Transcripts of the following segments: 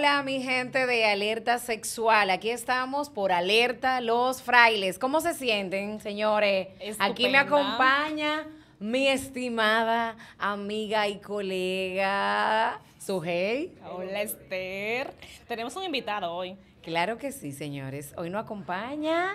Hola, mi gente de Alerta Sexual. Aquí estamos por Alerta Los Frailes. ¿Cómo se sienten, señores? Aquí me acompaña mi estimada amiga y colega Sujei. Hola, Esther. Tenemos un invitado hoy. Claro que sí, señores. Hoy nos acompaña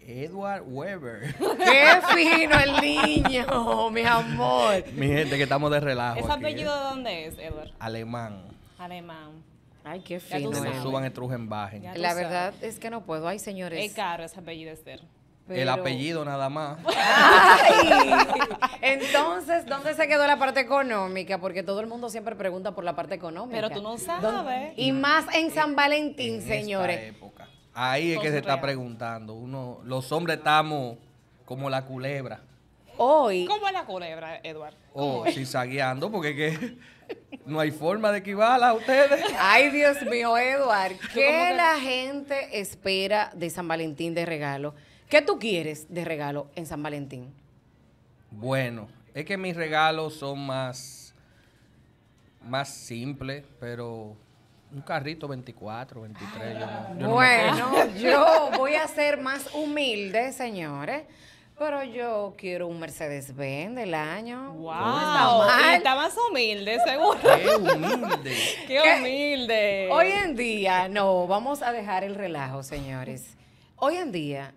Edward Weber. ¡Qué fino el niño, mi amor! Mi gente, que estamos de relajo. ¿Ese apellido ¿eh? de dónde es, Edward? Alemán. Alemán. Ay, qué fino. Que eh. no suban, en bajen. La verdad es que no puedo. Ay, señores. Es caro ese apellido, Esther. El apellido nada más. entonces, ¿dónde se quedó la parte económica? Porque todo el mundo siempre pregunta por la parte económica. Pero tú no sabes. Y más en San Valentín, en señores. Esta época. Ahí es que se está preguntando. Uno, los hombres estamos como la culebra. Hoy. ¿Cómo es la culebra, Eduardo? Oh, zagueando, porque que no hay forma de equivalar a ustedes. Ay, Dios mío, Eduard, ¿qué la gente espera de San Valentín de regalo? ¿Qué tú quieres de regalo en San Valentín? Bueno, es que mis regalos son más, más simples, pero un carrito 24, 23. Yo no, bueno, yo voy a ser más humilde, señores. Pero yo quiero un Mercedes-Benz del año. ¡Wow! humilde, seguro. Qué humilde. Qué humilde. Hoy en día, no, vamos a dejar el relajo, señores. Hoy en día,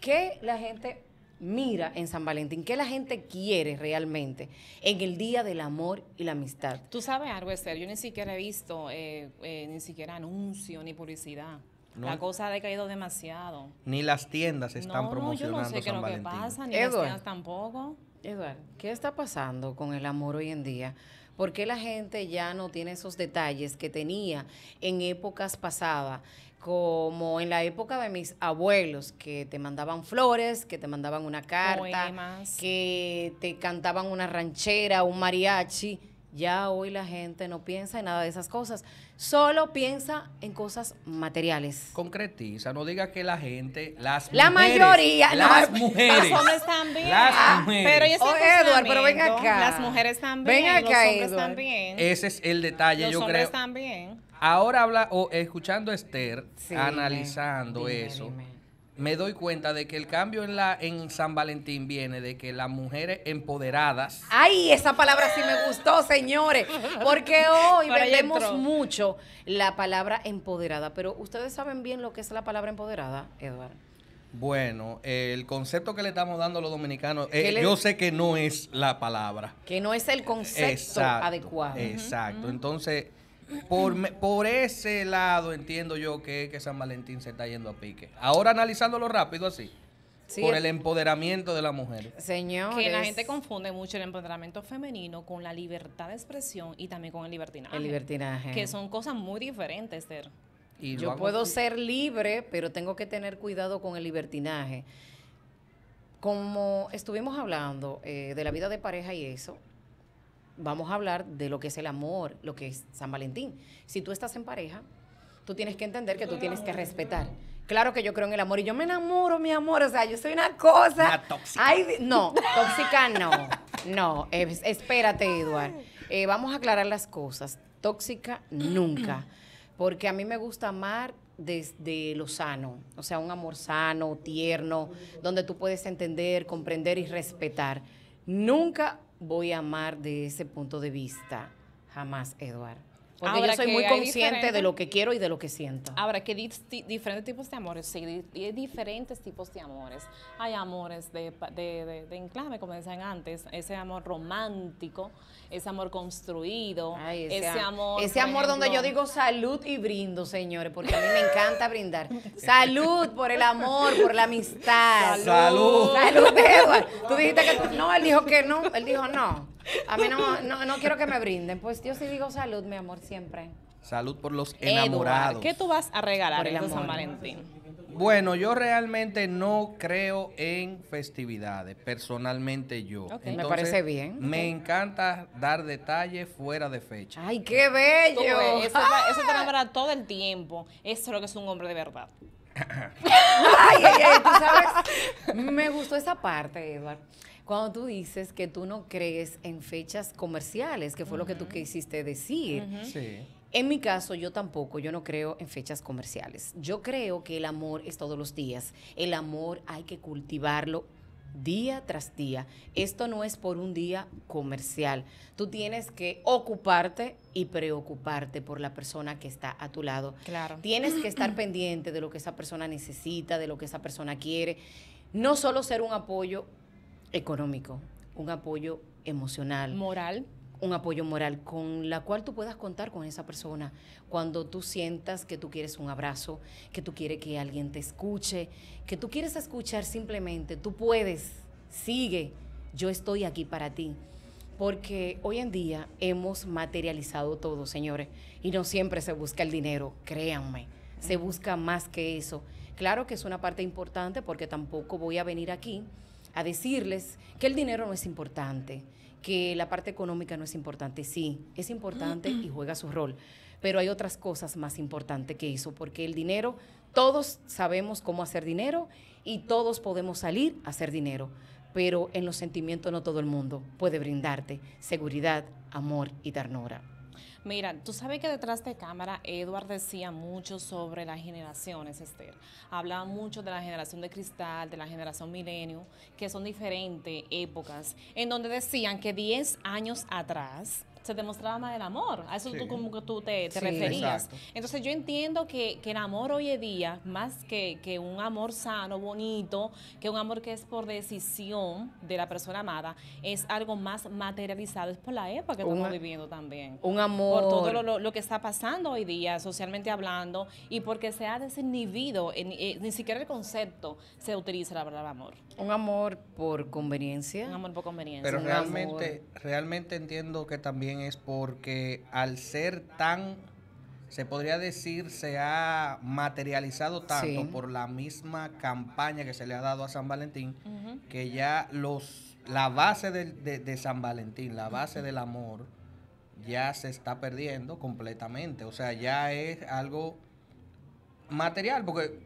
¿qué la gente mira en San Valentín? ¿Qué la gente quiere realmente en el Día del Amor y la Amistad? Tú sabes algo, Esther, yo ni siquiera he visto eh, eh, ni siquiera anuncio ni publicidad. La cosa ha caído demasiado. Ni las tiendas están promocionando no, yo no sé qué Valentín. lo que pasa, ni las tiendas tampoco. Eduardo, ¿qué está pasando con el amor hoy en día? ¿Por qué la gente ya no tiene esos detalles que tenía en épocas pasadas? Como en la época de mis abuelos, que te mandaban flores, que te mandaban una carta, que te cantaban una ranchera, un mariachi ya hoy la gente no piensa en nada de esas cosas, solo piensa en cosas materiales. Concretiza, no diga que la gente, las la mayoría, las mujeres, los hombres también, las ah, mujeres. Pero yo oh, Edward, pero venga acá, las mujeres también, ven acá, los hombres también. Ese es el detalle, yo creo. Los hombres también. Ahora habla o escuchando a Esther, analizando eso me doy cuenta de que el cambio en la en San Valentín viene de que las mujeres empoderadas. Ay, esa palabra sí me gustó, señores, porque hoy vendemos mucho la palabra empoderada, pero ustedes saben bien lo que es la palabra empoderada, Eduardo. Bueno, el concepto que le estamos dando a los dominicanos, eh, yo sé que no es la palabra. Que no es el concepto adecuado. Exacto. Entonces, por, por ese lado entiendo yo que, San Valentín se está yendo a pique. Ahora analizándolo rápido así. por el empoderamiento de la mujer. Señor. Que la gente confunde mucho el empoderamiento femenino con la libertad de expresión y también con el libertinaje. El libertinaje. Que son cosas muy diferentes, Ter. Yo puedo ser libre, pero tengo que tener cuidado con el libertinaje. Como estuvimos hablando eh, de la vida de pareja y eso, vamos a hablar de lo que es el amor, lo que es San Valentín. Si tú estás en pareja, tú tienes que entender que tú tienes que respetar. Claro que yo creo en el amor y yo me enamoro, mi amor. O sea, yo soy una cosa. Una tóxica. no, tóxica no. No, espérate, Eduard. Eh, vamos a aclarar las cosas. Tóxica nunca. Porque a mí me gusta amar desde lo sano. O sea, un amor sano, tierno, donde tú puedes entender, comprender y respetar. Nunca voy a amar de ese punto de vista. Jamás, Eduard. Porque yo soy muy consciente de lo que quiero y de lo que siento. Ahora, que diferentes tipos de amores, sí, hay diferentes tipos de amores. Hay amores de, enclave, como decían antes, ese amor romántico, ese amor construido, ese, amor... Ese amor donde yo digo salud y brindo, señores, porque a mí me encanta brindar. salud por el amor, por la amistad. Salud. Salud, Tú dijiste que no, él dijo que no, él dijo no. A mí no, no, quiero que me brinden. Pues yo sí digo salud, mi amor, siempre. Salud por los enamorados. ¿Qué tú vas a regalar en San Valentín? Bueno, yo realmente no creo en festividades, personalmente yo. me parece bien. Me encanta dar detalles fuera de fecha. ¡Ay, qué bello! eso, te todo el tiempo. Eso es lo que es un hombre de verdad. ay, ay, tú sabes, me gustó esa parte, Eduardo cuando tú dices que tú no crees en fechas comerciales, que fue lo que tú quisiste decir. Sí. En mi caso, yo tampoco, yo no creo en fechas comerciales. Yo creo que el amor es todos los días. El amor hay que cultivarlo día tras día. Esto no es por un día comercial. Tú tienes que ocuparte y preocuparte por la persona que está a tu lado. Claro. Tienes que estar pendiente de lo que esa persona necesita, de lo que esa persona quiere. No solo ser un apoyo económico, un apoyo emocional. Moral. Un apoyo moral con la cual tú puedas contar con esa persona cuando tú sientas que tú quieres un abrazo, que tú quieres que alguien te escuche, que tú quieres escuchar simplemente, tú puedes, sigue, yo estoy aquí para ti. Porque hoy en día hemos materializado todo, señores, y no siempre se busca el dinero, créanme, se busca más que eso. Claro que es una parte importante porque tampoco voy a venir aquí a decirles que el dinero no es importante, que la parte económica no es importante. Sí, es importante y juega su rol, pero hay otras cosas más importantes que eso, porque el dinero, todos sabemos cómo hacer dinero y todos podemos salir a hacer dinero, pero en los sentimientos no todo el mundo puede brindarte seguridad, amor y ternura. Mira, tú sabes que detrás de cámara Edward decía mucho sobre las generaciones, Esther. Hablaba mucho de la generación de cristal, de la generación milenio, que son diferentes épocas, en donde decían que 10 años atrás se demostraba más el amor. A eso tú como que tú te, referías. Entonces yo entiendo que, que, el amor hoy en día, más que, que, un amor sano, bonito, que un amor que es por decisión de la persona amada, es algo más materializado. Es por la época que estamos viviendo también. Un amor. Por todo lo, que está pasando hoy día, socialmente hablando, y porque se ha desinhibido, en, eh, ni siquiera el concepto se utiliza la palabra amor. Un amor por conveniencia. Un amor por conveniencia. Pero realmente, realmente entiendo que también es porque al ser tan, se podría decir, se ha materializado tanto por la misma campaña que se le ha dado a San Valentín, que ya los, la base de, San Valentín, la base del amor, ya se está perdiendo completamente. O sea, ya es algo material, porque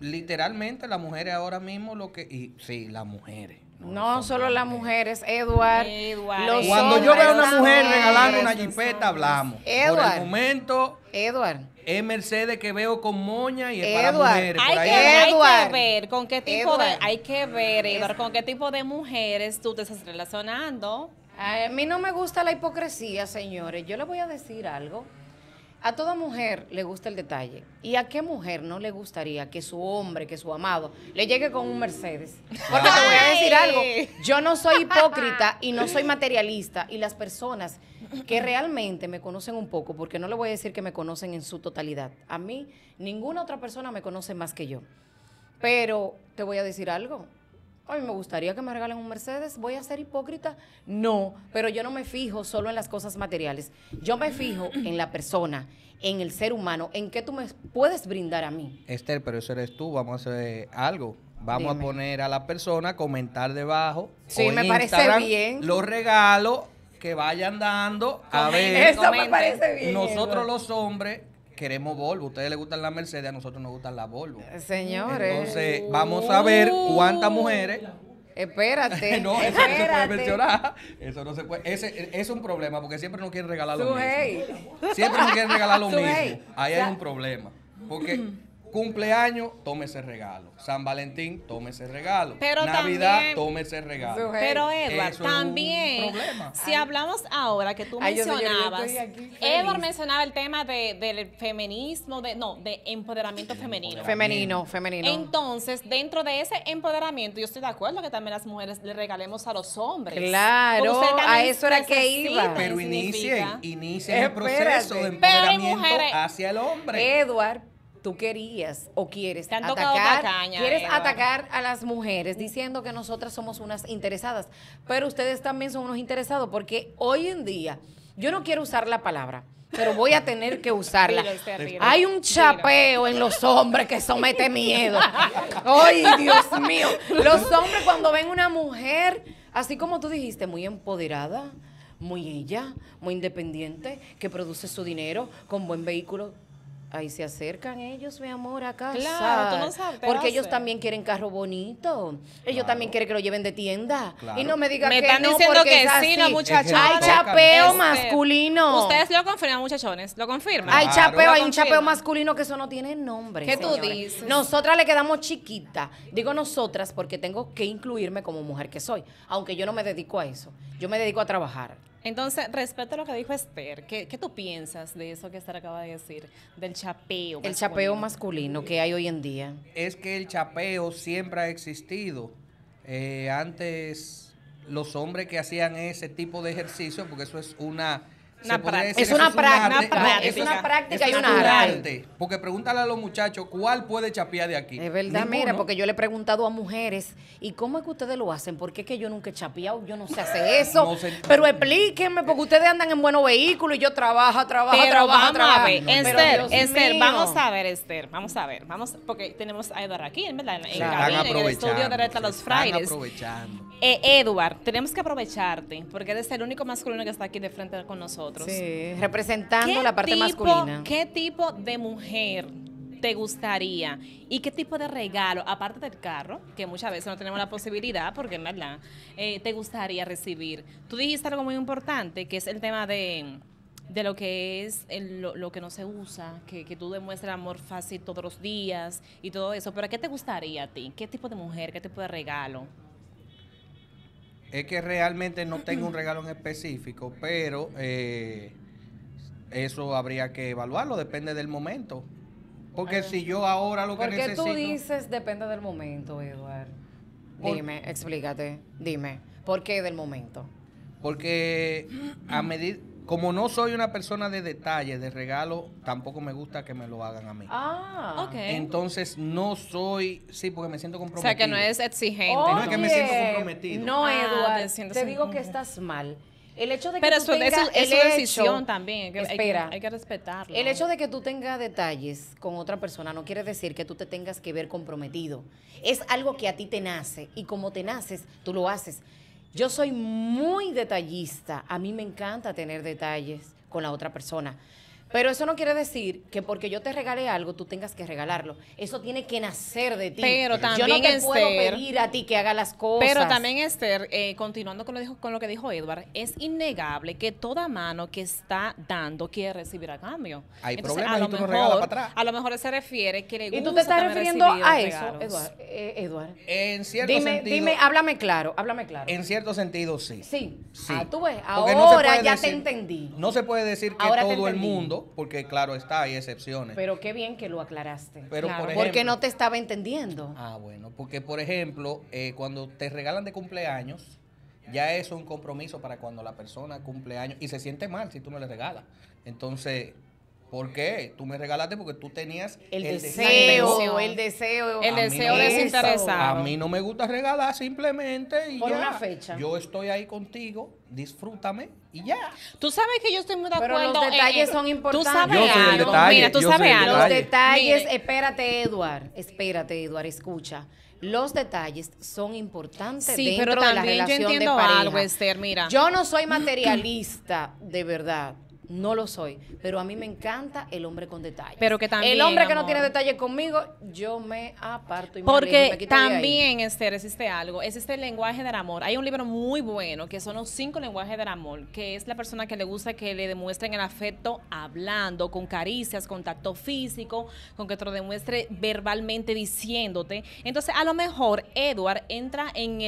literalmente las mujeres ahora mismo lo que... Y, sí, las mujeres no, solo las mujeres, Edward. cuando yo veo a una mujer regalando una jipeta, hablamos. Edward. Por el momento. Edward. Es Mercedes que veo con moña y es Hay, que, ver con qué tipo de. Hay que ver, Edward, con qué tipo de mujeres tú te estás relacionando. A mí no me gusta la hipocresía, señores. Yo le voy a decir algo. A toda mujer le gusta el detalle. ¿Y a qué mujer no le gustaría que su hombre, que su amado, le llegue con un Mercedes? Porque te voy a decir algo. Yo no soy hipócrita y no soy materialista. Y las personas que realmente me conocen un poco, porque no le voy a decir que me conocen en su totalidad. A mí, ninguna otra persona me conoce más que yo. Pero te voy a decir algo a me gustaría que me regalen un Mercedes, voy a ser hipócrita. No, pero yo no me fijo solo en las cosas materiales. Yo me fijo en la persona, en el ser humano, en qué tú me puedes brindar a mí. Esther, pero eso eres tú, vamos a hacer algo. Vamos a poner a la persona, comentar debajo. Sí, me parece bien. Los regalos que vayan dando. A ver, eso me parece bien. Nosotros los hombres queremos Volvo. ustedes les gustan la Mercedes, a nosotros nos gustan la Volvo. Señores. Entonces, vamos a ver cuántas mujeres. Espérate. no, eso no se puede mencionar. Eso no se puede. Ese es un problema porque siempre nos quieren regalar lo mismo. Siempre nos quieren regalar lo mismo. Ahí hay un problema. Porque Cumpleaños, tome ese regalo. San Valentín, tome ese regalo. Navidad, tome ese regalo. Pero Edward, también, si hablamos ahora que tú mencionabas, Edward mencionaba el tema del feminismo, de, no, de empoderamiento femenino. Femenino, femenino. Entonces, dentro de ese empoderamiento, yo estoy de acuerdo que también las mujeres le regalemos a los hombres. Claro, a eso era que iba. Pero inicie, inicie el proceso de empoderamiento hacia el hombre. Edward, tú querías o quieres atacar, quieres atacar a las mujeres diciendo que nosotras somos unas interesadas, pero ustedes también son unos interesados porque hoy en día yo no quiero usar la palabra, pero voy a tener que usarla. Este Hay un chapeo en los hombres que somete miedo. Ay, Dios mío, los hombres cuando ven una mujer, así como tú dijiste, muy empoderada, muy ella, muy independiente, que produce su dinero con buen vehículo, Ahí se acercan ellos, mi amor, a casa. Claro, tú no sabes. Porque ellos también quieren carro bonito. Ellos también quieren que lo lleven de tienda. Y no me digan me están diciendo que sí, no, muchachones. Hay chapeo masculino. Ustedes lo confirman, muchachones. Lo confirman. Hay chapeo, hay un chapeo masculino que eso no tiene nombre. ¿Qué tú dices? Nosotras le quedamos chiquita. Digo nosotras porque tengo que incluirme como mujer que soy. Aunque yo no me dedico a eso. Yo me dedico a trabajar. Entonces, respecto a lo que dijo Esther, ¿qué, tú piensas de eso que Esther acaba de decir, del chapeo? El chapeo masculino que hay hoy en día. Es que el chapeo siempre ha existido. Eh, antes, los hombres que hacían ese tipo de ejercicio, porque eso es una es, una, práctica, Es una práctica y una, Porque pregúntale a los muchachos cuál puede chapear de aquí. Es verdad, mira, porque yo le he preguntado a mujeres, ¿y cómo es que ustedes lo hacen? Porque es que yo nunca he chapeado, yo no sé hacer eso. Pero explíquenme, porque ustedes andan en buenos vehículos y yo trabajo, trabajo, trabajo, trabajo. Esther, vamos a ver, Esther, vamos a ver, vamos, porque tenemos a Eduardo aquí, En, en el estudio de Reta Los Frailes. Eh, Eduard, tenemos que aprovecharte, porque eres el único masculino que está aquí de frente con nosotros. Sí, representando la parte masculina. ¿Qué tipo de mujer te gustaría? ¿Y qué tipo de regalo, aparte del carro, que muchas veces no tenemos la posibilidad, porque en verdad, eh, te gustaría recibir? Tú dijiste algo muy importante, que es el tema de, de lo que es lo, que no se usa, que, que tú demuestras amor fácil todos los días y todo eso. Pero ¿qué te gustaría a ti? ¿Qué tipo de mujer, qué tipo de regalo? es que realmente no tengo un regalo en específico, pero eh, eso habría que evaluarlo, depende del momento. Porque si yo ahora lo que necesito... ¿Por qué tú dices depende del momento, Eduardo? Dime, explícate, dime. ¿Por qué del momento? Porque a medida como no soy una persona de detalles, de regalo, tampoco me gusta que me lo hagan a mí. Ah, ok. Entonces no soy, sí, porque me siento comprometido. O sea, que no es exigente. no es que me siento comprometido. No, ah, Eduardo, te, digo que estás mal. El hecho de que tú tengas, decisión también. espera, hay, que, que respetarlo. El hecho de que tú tengas detalles con otra persona no quiere decir que tú te tengas que ver comprometido. Es algo que a ti te nace y como te naces, tú lo haces. Yo soy muy detallista, a mí me encanta tener detalles con la otra persona. Pero eso no quiere decir que porque yo te regalé algo, tú tengas que regalarlo. Eso tiene que nacer de ti. Pero también, yo no te puedo pedir a ti que haga las cosas. Pero también, Esther, eh, continuando con lo, dijo, con lo que dijo Edward, es innegable que toda mano que está dando quiere recibir a cambio. Hay problemas a lo, mejor, para atrás. a lo mejor se refiere que le gusta ¿Y tú te estás refiriendo a eso, eh, Edward. En cierto dime, sentido. Dime, háblame claro, háblame claro. En cierto sentido, sí. Sí. Ah, ahora ya te entendí. No se puede decir que todo el mundo porque claro está, hay excepciones. Pero qué bien que lo aclaraste. porque no te estaba entendiendo. Ah, bueno, porque por ejemplo, eh, cuando te regalan de cumpleaños, ya es un compromiso para cuando la persona cumple años y se siente mal si tú no le regalas. Entonces, ¿Por qué? Tú me regalaste porque tú tenías el, deseo, el deseo, el deseo desinteresado. A mí no me gusta regalar simplemente y Por una fecha. Yo estoy ahí contigo, disfrútame y ya. Tú sabes que yo estoy muy de acuerdo. Pero los detalles son importantes. Tú sabes algo. Mira, tú sabes algo. Los detalles, espérate, Eduard, espérate, Eduard, escucha los detalles son importantes dentro pero de la relación de pareja. Esther, mira. Yo no soy materialista, de verdad no lo soy, pero a mí me encanta el hombre con detalle. Pero que también el hombre que no tiene detalles conmigo, yo me aparto y Porque también, Esther, existe algo, existe el lenguaje del amor. Hay un libro muy bueno que son los cinco lenguajes del amor, que es la persona que le gusta que le demuestren el afecto hablando, con caricias, contacto físico, con que te lo demuestre verbalmente diciéndote. Entonces, a lo mejor Edward entra en,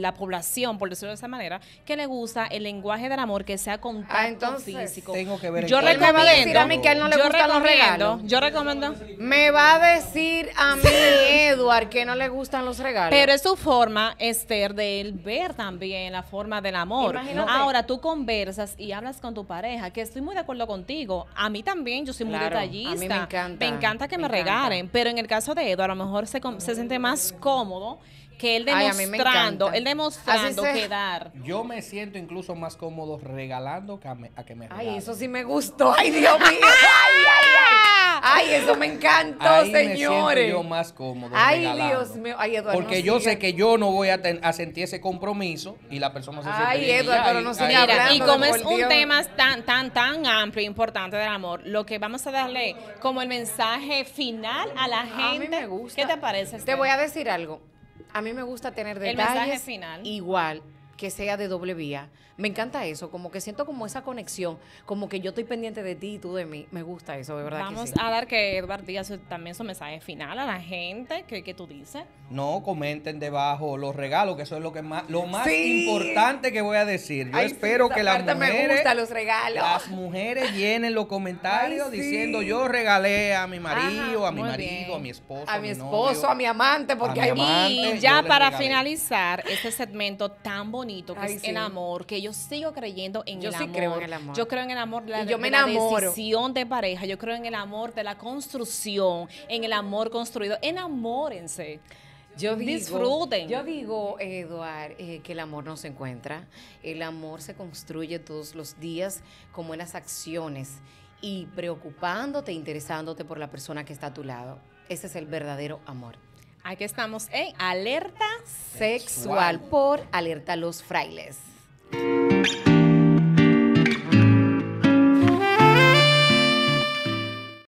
la población, por decirlo de esa manera, que le gusta el lenguaje del amor que sea ah, contacto físico tengo que ver. Yo recomiendo. a no los regalos. Yo recomiendo. Me va a decir a mí, Edward, que no le gustan los regalos. Pero es su forma, Esther, de él ver también la forma del amor. Ahora tú conversas y hablas con tu pareja, que estoy muy de acuerdo contigo. A mí también, yo soy muy detallista. me encanta. Me encanta que me, regalen. Pero en el caso de Edward, a lo mejor se, se siente más cómodo que él demostrando, él demostrando Yo me siento incluso más cómodo regalando que a, que me regalen. Ay, eso sí me gustó. Ay, Dios mío. Ay, ay, eso me encantó, señores. más cómodo. Ay, Dios mío. Ay, Eduardo. Porque yo sé que yo no voy a, a, sentir ese compromiso y la persona se siente. Ay, Eduardo, pero no sigue Mira, y como es un tema tan, tan, tan amplio e importante del amor, lo que vamos a darle como el mensaje final a la gente. ¿Qué te parece? Te voy a decir algo a mí me gusta tener detalles. final. Igual que sea de doble vía. Me encanta eso, como que siento como esa conexión, como que yo estoy pendiente de ti y tú de mí. Me gusta eso, de verdad. Vamos a dar que Eduardo Díaz también su mensaje final a la gente que, que tú dices. No, comenten debajo los regalos, que eso es lo que más, lo más importante que voy a decir. Yo espero que las mujeres. Me gusta los regalos. Las mujeres llenen los comentarios diciendo yo regalé a mi marido, a mi marido, a mi esposo. A mi, esposo, a mi amante, porque a ya para finalizar este segmento tan bonito que es el amor, que yo sigo creyendo en el amor. Yo creo en el amor. Yo en de me la decisión de pareja, yo creo en el amor de la construcción, en el amor construido. Enamórense. Yo Disfruten. Yo digo, Eduard, eh, que el amor no se encuentra. El amor se construye todos los días con buenas acciones y preocupándote, interesándote por la persona que está a tu lado. Ese es el verdadero amor. Aquí estamos en Alerta Sexual por Alerta Los Frailes.